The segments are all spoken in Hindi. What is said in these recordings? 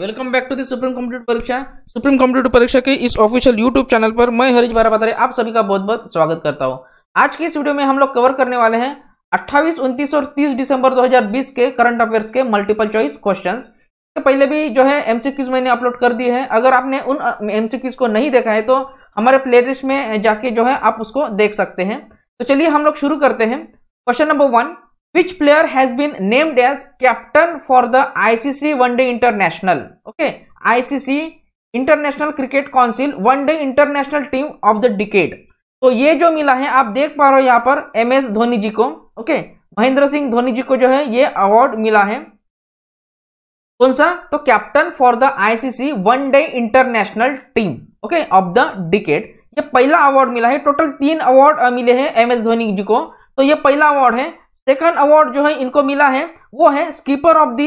Welcome back to the supreme computer Pariksha supreme computer Pariksha के इस ऑफिशियल यूट्यूब चैनल पर मैं हरीश बारा बता आप सभी का बहुत बहुत स्वागत करता हूँ आज के इस वीडियो में हम लोग कवर करने वाले हैं 28, 29 और 30 दिसंबर 2020 के करंट अफेयर्स के मल्टीपल चॉइस क्वेश्चन तो पहले भी जो है एमसीक्यूज मैंने अपलोड कर दिए हैं अगर आपने उन एमसीक्यूज को नहीं देखा है तो हमारे प्ले में जाके जो है आप उसको देख सकते हैं तो चलिए हम लोग शुरू करते हैं question number one which player has been named as captain for the ICC One Day International? Okay, ICC international cricket council one day international team of the decade तो ये जो मिला है आप देख पा रहे हो यहाँ पर एम एस धोनी जी को ओके महेंद्र सिंह धोनी जी को जो है ये अवार्ड मिला है कौन सा तो captain for the ICC one day international team okay of the decade ये पहला अवार्ड मिला है टोटल तीन अवार्ड मिले हैं एम एस धोनी जी को तो ये पहला अवार्ड है सेकंड अवार्ड जो है इनको मिला है वो है skipper of the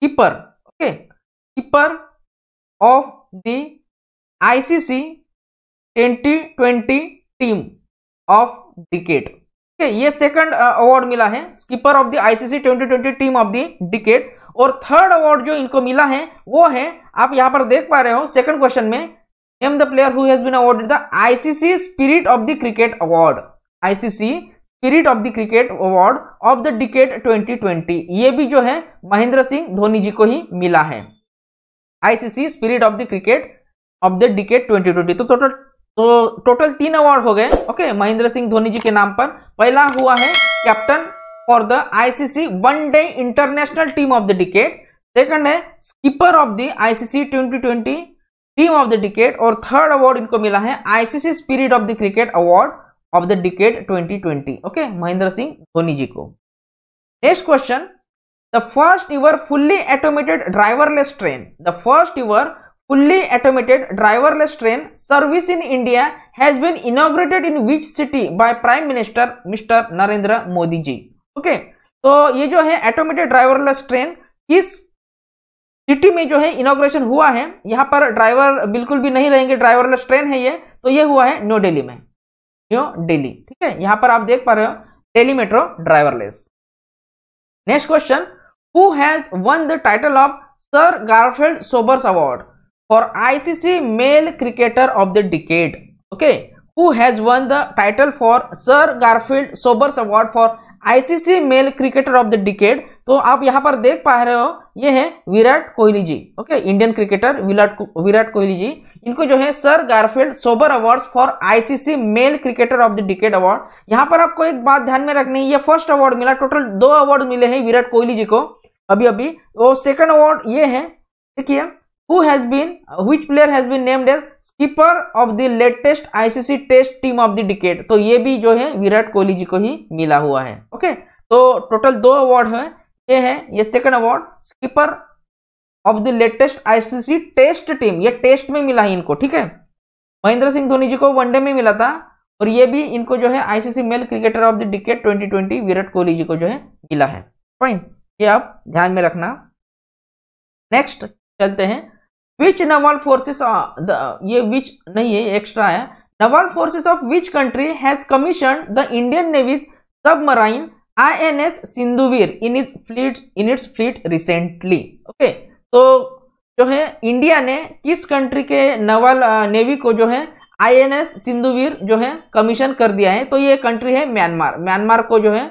keeper okay keeper of the ICC 2020 team of decade okay ये सेकंड अवार्ड uh, मिला है skipper of the ICC 2020 team of the decade और थर्ड अवार्ड जो इनको मिला है वो है आप यहां पर देख पा रहे हो सेकंड क्वेश्चन में name the player who has been awarded the ICC spirit of the cricket award ICC spirit of the cricket award of the decade 2020 ये भी जो है महेंद्र सिंह धोनी जी को ही मिला है ICC spirit of the cricket of the decade 2020 तो टोटल तो टोटल तीन अवार्ड हो गए ओके महेंद्र सिंह धोनी जी के नाम पर पहला हुआ है captain for the ICC one day international team of the decade second है skipper of the ICC twenty team of the decade और थर्ड अवार्ड इनको मिला है ICC spirit of the cricket award of the decade 2020 okay Mahendra Singh Dhoni ji को next question the first ever fully automated driverless train the first ever fully automated driverless train service in India has been inaugurated in which city by prime minister mister Narendra Modi ji okay तो ये जो है ऑटोमेटेड ड्राइवरलेस ट्रेन किस सिटी में जो है इनोग्रेशन हुआ है यहाँ पर ड्राइवर बिल्कुल भी नहीं रहेंगे ड्राइवरलेस ट्रेन है ये तो ये हुआ है नो दिल्ली में डेली ठीक है यहां पर आप देख पा रहे हो Delhi metro driverless next question who has won the title of sir Garfield Sobers award for ICC male cricketer of the decade okay who has won the title for sir Garfield Sobers award for ICC male cricketer of the decade तो आप यहां पर देख पा रहे हो ये है Virat Kohli ji okay Indian cricketer Virat Virat Kohli ji इनको जो है sir Garfield Sober awards for ICC male cricketer of the decade award यहाँ पर आपको एक बात ध्यान में रखनी है ये फर्स्ट अवार्ड मिला टोटल दो अवार्ड मिले हैं विराट कोहली जी को अभी अभी और सेकंड अवार्ड ये है देखिए who has been which player has been named as skipper of the latest ICC test team of the decade तो ये भी जो है विराट कोहली जी को ही मिला हुआ है ओके तो टोटल दो अवार्ड है ये है ये second award skipper of the latest ICC test team ये टेस्ट में मिला है इनको ठीक है महेंद्र सिंह धोनी जी को वनडे में मिला था और ये भी इनको जो है ICC male cricketer of the decade 2020 Virat Kohli ji को जो है मिला है फाइन ये आप ध्यान में रखना नेक्स्ट चलते हैं विच नवाल फोर्सेस ये विच नहीं है एक्स्ट्रा है naval forces of which country has commission the Indian navy's submarine I N S Sindhuvir in is fleet in its fleet recently okay okay? तो जो है इंडिया ने किस कंट्री के नवल नेवी को जो है आईएनएस सिंधुवीर जो है कमीशन कर दिया है तो ये कंट्री है म्यांमार म्यांमार को जो है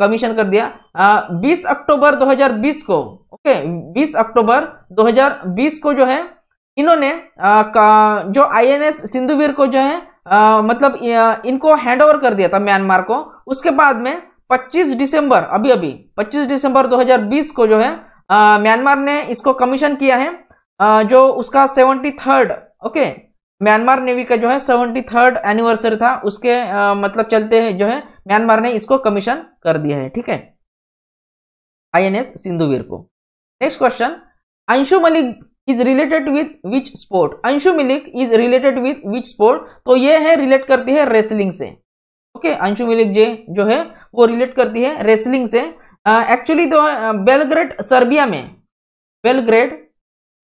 कमीशन कर दिया आ, 20 अक्टूबर 2020 को ओके 20 अक्टूबर 2020 को जो है इन्होंने जो आई जो आईएनएस सिंधुवीर को जो है आ, मतलब इनको हैंड ओवर कर दिया था म्यांमार को उसके बाद में 25 दिसंबर अभी अभी 25 दिसंबर 2020 को जो है म्यांमार ने इसको कमीशन किया है आ, जो उसका seventy third okay Myanmar navy का जो है सेवेंटी थर्ड एनिवर्सरी था उसके आ, मतलब चलते हैं जो है म्यांमार ने इसको कमीशन कर दिया है ठीक है आईएनएस सिंधुवीर को next question Anshu Malik is related with which sport Anshu Malik is related with which sport तो ये है रिलेट करती है रेसलिंग से ओके okay, अंशु मलिक जो है वो रिलेट करती है रेसलिंग से एक्चुअली तो बेलग्रेड सर्बिया में बेलग्रेड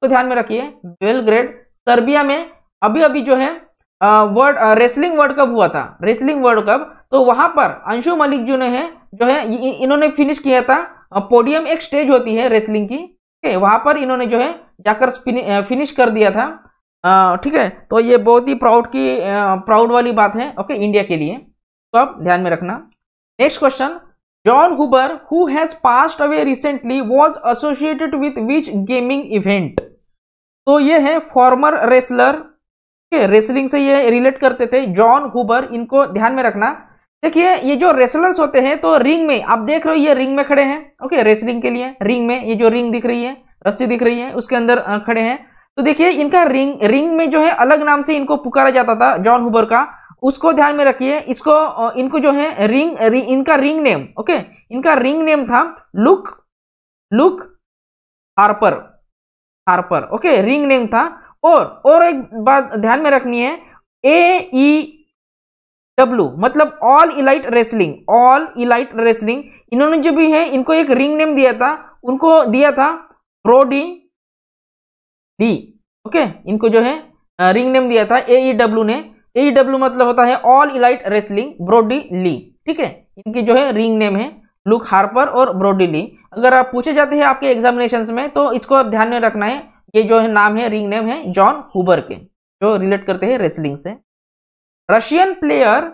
तो ध्यान में रखिए बेलग्रेड सर्बिया में अभी अभी जो है वर्ल्ड रेसलिंग वर्ल्ड कप हुआ था रेसलिंग वर्ल्ड कप तो वहां पर अंशु मलिक जो ने है जो है इन्होंने फिनिश किया था पोडियम एक स्टेज होती है रेसलिंग की ठीक है वहां पर इन्होंने जो है जाकर फिनिश कर दिया था ठीक है तो ये बहुत ही प्राउड की प्राउड वाली बात है ओके इंडिया के लिए तो आप ध्यान में रखना next question John Huber, who has passed away recently, was associated with which gaming event? तो ये है फॉर्मर रेसलर के रेसलिंग से ये रिलेट करते थे जॉन हुबर इनको ध्यान में रखना देखिए ये जो रेसलर्स होते हैं तो रिंग में आप देख रहे हो ये रिंग में खड़े हैं ओके रेसलिंग के लिए रिंग में ये जो रिंग दिख रही है रस्सी दिख रही है उसके अंदर खड़े हैं तो देखिए इनका रिंग रिंग में जो है अलग नाम से इनको पुकारा जाता था जॉन हुबर का उसको ध्यान में रखिए इसको इनको जो है रिंग रि, इनका रिंग नेम ओके इनका रिंग नेम था Luke Luke Harper Harper okay ring name था और और एक बात ध्यान में रखनी है ए ई डब्ल्यू मतलब all elite wrestling all elite wrestling इन्होंने जो भी है इनको एक रिंग नेम दिया था उनको दिया था प्रोडी डी ओके इनको जो है रिंग नेम दिया था ए ई डब्ल्यू ने एडब्ल्यू e मतलब होता है all elite wrestling Brodie Lee ठीक है इनकी जो है रिंग नेम है लुक हार्पर और ब्रोडी ली अगर आप पूछे जाते हैं आपके एग्जामिनेशन में तो इसको ध्यान में रखना है ये जो है नाम है रिंग नेम है जॉन हुबर के जो रिलेट करते हैं रेसलिंग से Russian player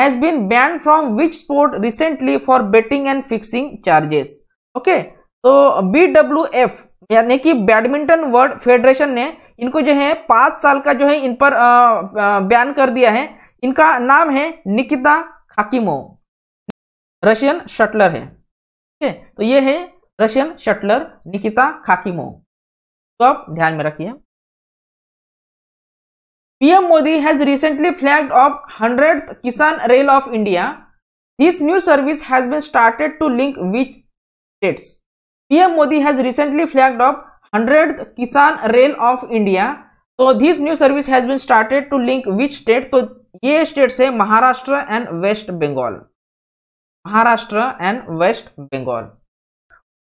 has been banned from which sport recently for betting and fixing charges okay तो बी डब्ल्यू एफ यानी कि बैडमिंटन वर्ल्ड फेडरेशन ने इनको जो है पाँच साल का जो है इन पर बैन कर दिया है इनका नाम है निकिता खाकिमो रशियन शटलर है ठीक है तो ये है रशियन शटलर निकिता खाकिमो तो आप ध्यान में रखिए PM Modi has recently flagged off hundred Kisan rail of India this new service has been started to link which states PM Modi has recently flagged off hundred Kisan rail of India तो this new service has been started to link which state तो ये स्टेट से Maharashtra and West Bengal Maharashtra and West Bengal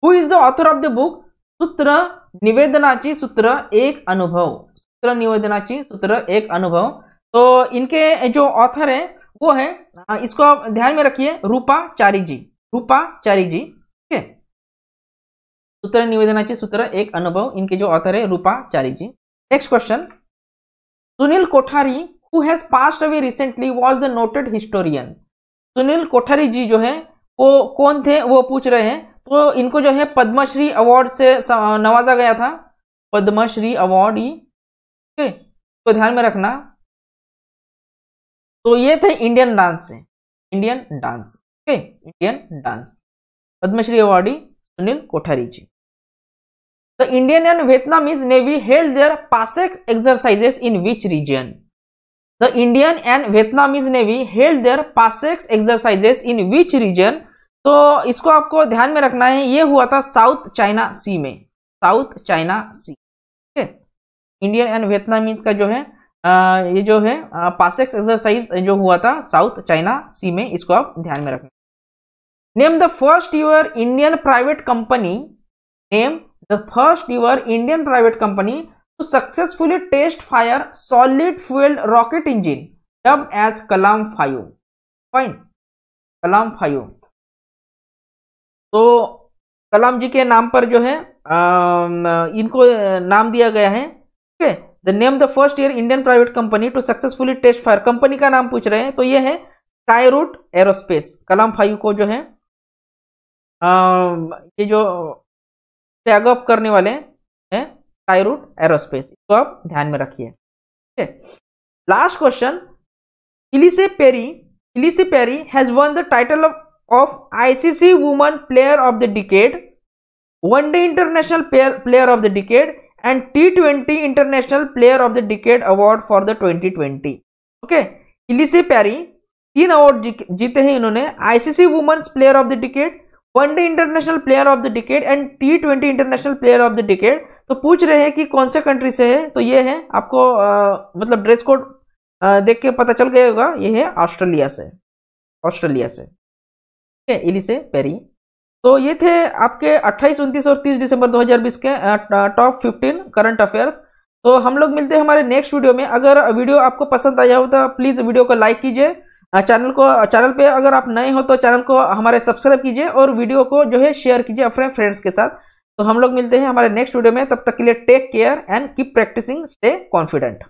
who is the author of the book Sutra निवेदनाची सूत्र एक अनुभव सूत्र निवेदनाची सूत्र एक अनुभव तो इनके जो ऑथर है वो है इसको आप ध्यान में रखिए रूपा चारी जी रूपा चारी जी सूत्र निवेदनाचे सूत्र एक अनुभव इनके जो ऑथर है Roopachari ji next question Sunil Kothari who has passed away recently was the noted historian Sunil Kothari ji जो है वो कौन थे वो पूछ रहे हैं तो इनको जो है पद्मश्री अवार्ड से नवाजा गया था पद्मश्री अवार्ड ही ठीक है तो ध्यान में रखना तो ये थे इंडियन डांस से इंडियन डांस ठीक है Indian dance Padmashri awardee Sunil Kothari ji the Indian and Vietnamese navy held their passex exercises in which region the Indian and Vietnamese navy held their passex exercises in which region तो इसको आपको ध्यान में रखना है ये हुआ था साउथ चाइना सी में South China Sea Indian and Vietnamese का जो है आ, ये जो है पासेक्स एक्सरसाइज जो हुआ था साउथ चाइना सी में इसको आप ध्यान में रखना name the first ever Indian private company name the first ever Indian private company to successfully test fire solid fuelled rocket engine dubbed as Kalam five fine Kalam five तो कलाम जी के नाम पर जो है इनको नाम दिया गया है ठीक है the name the first year Indian private company to successfully test fire company का नाम पूछ रहे हैं तो ये है स्काई रूट एरोस्पेस कलाम फाइव को जो है ये जो टैग अप करने वाले हैं स्काईरूट एरोस्पेस इसको आप ध्यान में रखिए ठीक है last question Ellyse Perry Ellyse Perry has won the title of of ICC woman player of the decade one day international player of the decade and T twenty international player of the decade award for the twenty twenty okay Ellyse Perry तीन अवार्ड जीते हैं इन्होंने ICC women's player of the decade day international player of the decade and T twenty international player of the decade तो पूछ रहे हैं कि कौन से कंट्री से है तो ये है आपको आ, मतलब ड्रेस कोड देख के पता चल गया होगा ये है ऑस्ट्रेलिया से ऑस्ट्रेलिया से ठीक है इली से पेरी तो ये थे आपके 28, 29 और 30 दिसंबर 2020 के टॉप 15 करंट अफेयर्स तो हम लोग मिलते हैं हमारे नेक्स्ट वीडियो में अगर वीडियो आपको पसंद आया हो तो प्लीज़ वीडियो को लाइक कीजिए चैनल हाँ, को चैनल पे अगर आप नए हो तो चैनल को हमारे सब्सक्राइब कीजिए और वीडियो को जो है शेयर कीजिए अपने फ्रेंड्स के साथ तो हम लोग मिलते हैं हमारे नेक्स्ट वीडियो में तब तक के लिए take care and keep practising stay confident